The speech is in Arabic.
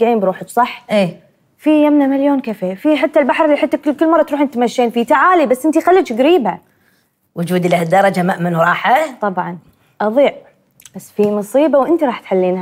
قاعدين بروحك صح؟ ايه في يمنا مليون كافيه، في حتى البحر اللي حتى كل مره تروحين تمشين فيه، تعالي بس انت خليك قريبه. وجودي لهالدرجه مأمن وراحه؟ طبعا اضيع بس في مصيبه وانت راح تحلينها.